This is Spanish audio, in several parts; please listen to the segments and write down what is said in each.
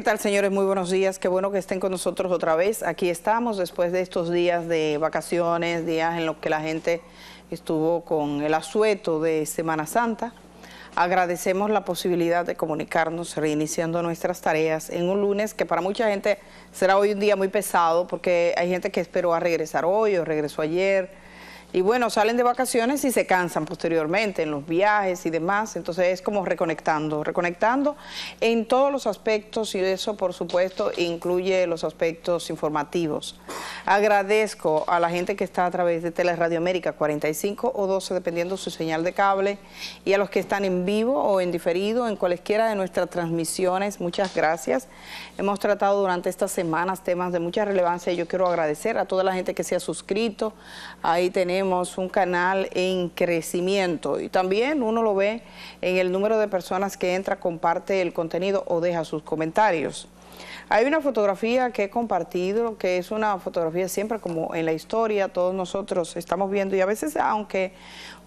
¿Qué tal, señores? Muy buenos días. Qué bueno que estén con nosotros otra vez. Aquí estamos después de estos días de vacaciones, días en los que la gente estuvo con el asueto de Semana Santa. Agradecemos la posibilidad de comunicarnos, reiniciando nuestras tareas en un lunes que para mucha gente será hoy un día muy pesado porque hay gente que esperó a regresar hoy o regresó ayer y bueno, salen de vacaciones y se cansan posteriormente en los viajes y demás. Entonces es como reconectando, reconectando en todos los aspectos y eso por supuesto incluye los aspectos informativos. Agradezco a la gente que está a través de Radio América 45 o 12 dependiendo su señal de cable y a los que están en vivo o en diferido en cualesquiera de nuestras transmisiones. Muchas gracias. Hemos tratado durante estas semanas temas de mucha relevancia y yo quiero agradecer a toda la gente que se ha suscrito. Ahí tenemos un canal en crecimiento y también uno lo ve en el número de personas que entra, comparte el contenido o deja sus comentarios. Hay una fotografía que he compartido, que es una fotografía siempre como en la historia, todos nosotros estamos viendo y a veces aunque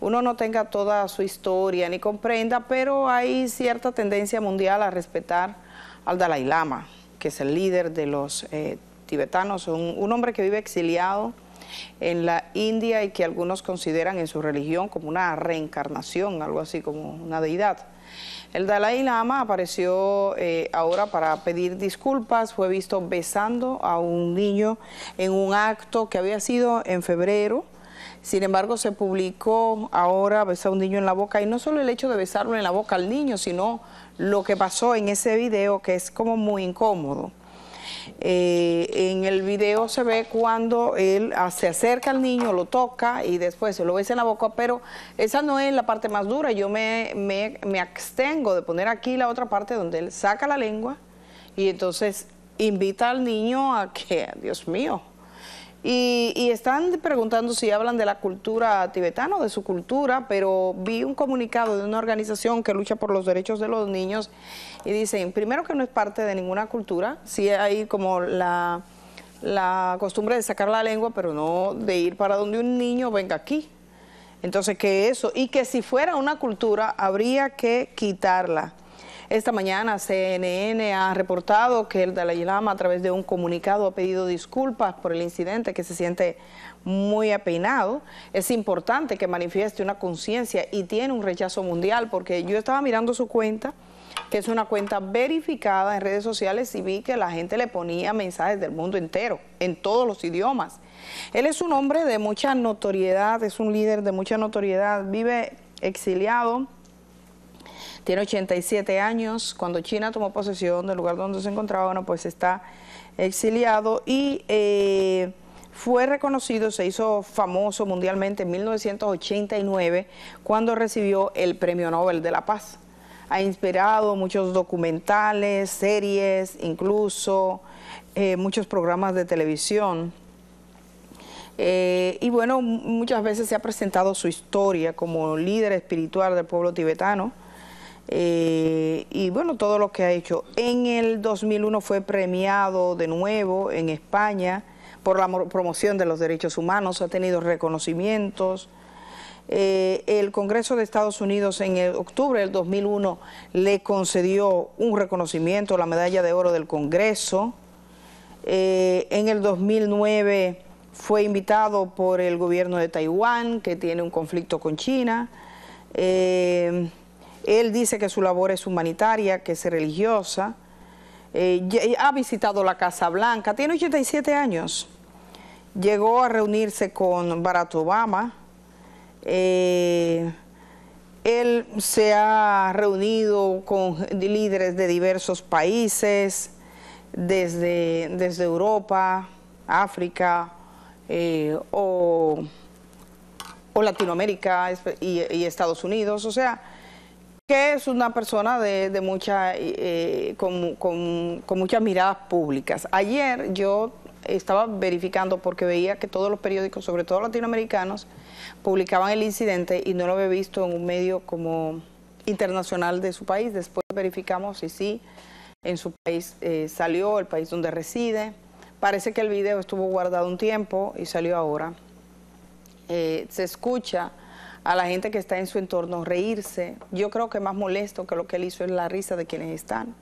uno no tenga toda su historia ni comprenda, pero hay cierta tendencia mundial a respetar al Dalai Lama, que es el líder de los eh, tibetanos, un hombre que vive exiliado en la India y que algunos consideran en su religión como una reencarnación, algo así como una deidad. El Dalai Lama apareció eh, ahora para pedir disculpas, fue visto besando a un niño en un acto que había sido en febrero. Sin embargo, se publicó ahora besar a un niño en la boca y no solo el hecho de besarlo en la boca al niño, sino lo que pasó en ese video que es como muy incómodo. Eh, en el video se ve cuando él ah, se acerca al niño, lo toca y después se lo besa en la boca, pero esa no es la parte más dura. Yo me, me abstengo de poner aquí la otra parte donde él saca la lengua y entonces invita al niño a que, Dios mío, y, están preguntando si hablan de la cultura tibetana o de su cultura, pero vi un comunicado de una organización que lucha por los derechos de los niños y dicen, primero que no es parte de ninguna cultura, sí hay como la, la costumbre de sacar la lengua, pero no de ir para donde un niño venga aquí. Entonces que eso, y que si fuera una cultura habría que quitarla esta mañana CNN ha reportado que el Dalai Lama a través de un comunicado ha pedido disculpas por el incidente que se siente muy apeinado. Es importante que manifieste una conciencia y tiene un rechazo mundial porque yo estaba mirando su cuenta que es una cuenta verificada en redes sociales y vi que la gente le ponía mensajes del mundo entero, en todos los idiomas. Él es un hombre de mucha notoriedad, es un líder de mucha notoriedad, vive exiliado tiene 87 años. Cuando China tomó posesión del lugar donde se encontraba, bueno, pues está exiliado y eh, fue reconocido, se hizo famoso mundialmente en 1989 cuando recibió el Premio Nobel de la Paz. Ha inspirado muchos documentales, series, incluso eh, muchos programas de televisión. Eh, y bueno, muchas veces se ha presentado su historia como líder espiritual del pueblo tibetano eh, y bueno, todo lo que ha hecho. En el 2001 fue premiado de nuevo en España por la promoción de los derechos humanos, ha tenido reconocimientos. Eh, el Congreso de Estados Unidos en octubre del 2001 le concedió un reconocimiento, la medalla de oro del Congreso. Eh, en el 2009 fue invitado por el gobierno de Taiwán, que tiene un conflicto con China. Él dice que su labor es humanitaria, que es religiosa. Eh, eh, ha visitado la Casa Blanca, tiene 87 años. Llegó a reunirse con Barack Obama. Eh, él se ha reunido con líderes de diversos países, desde, desde Europa, África o, Latinoamérica y, y Estados Unidos. O sea, que es una persona de, eh, con, muchas miradas públicas. Ayer yo estaba verificando porque veía que todos los periódicos, sobre todo latinoamericanos, publicaban el incidente y no lo había visto en un medio como internacional de su país. Después verificamos si sí, en su país eh, salió, el país donde reside. Parece que el video estuvo guardado un tiempo y salió ahora. Eh, se escucha a la gente que está en su entorno reírse. Yo creo que más molesto que lo que él hizo es la risa de quienes están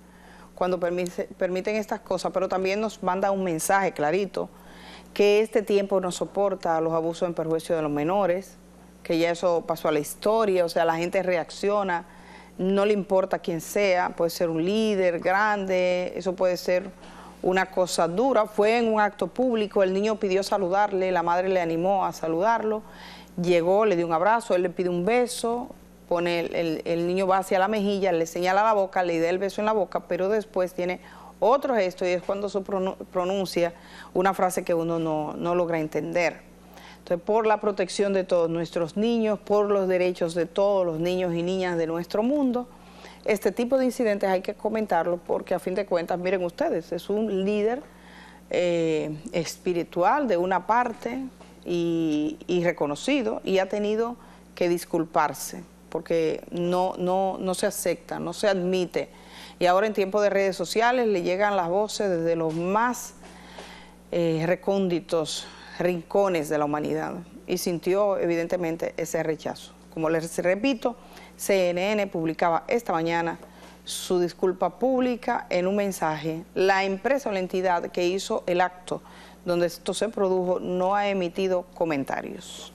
cuando permiten estas cosas, pero también nos manda un mensaje clarito que este tiempo no soporta los abusos en perjuicio de los menores, que ya eso pasó a la historia, o sea, la gente reacciona, no le importa quién sea, puede ser un líder grande, eso puede ser una cosa dura. Fue en un acto público, el niño pidió saludarle, la madre le animó a saludarlo, llegó, le dio un abrazo, él le pide un beso, pone el, niño va hacia la mejilla, le señala la boca, le da el beso en la boca, pero después tiene otro gesto y es cuando se pronuncia una frase que uno no, no logra entender. Entonces, por la protección de todos nuestros niños, por los derechos de todos los niños y niñas de nuestro mundo, este tipo de incidentes hay que comentarlo porque a fin de cuentas, miren ustedes, es un líder eh, espiritual de una parte y, reconocido y ha tenido que disculparse porque no, no, se acepta, no se admite. Y ahora en tiempo de redes sociales le llegan las voces desde los más eh, recónditos rincones de la humanidad y sintió evidentemente ese rechazo. Como les repito, CNN publicaba esta mañana su disculpa pública en un mensaje. La empresa o la entidad que hizo el acto donde esto se produjo no ha emitido comentarios.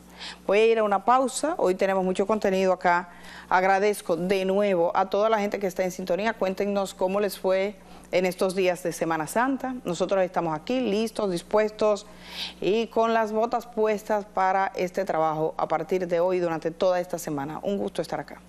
Voy a ir a una pausa, hoy tenemos mucho contenido acá. Agradezco de nuevo a toda la gente que está en sintonía, cuéntenos cómo les fue en estos días de Semana Santa. Nosotros estamos aquí listos, dispuestos y con las botas puestas para este trabajo a partir de hoy durante toda esta semana. Un gusto estar acá.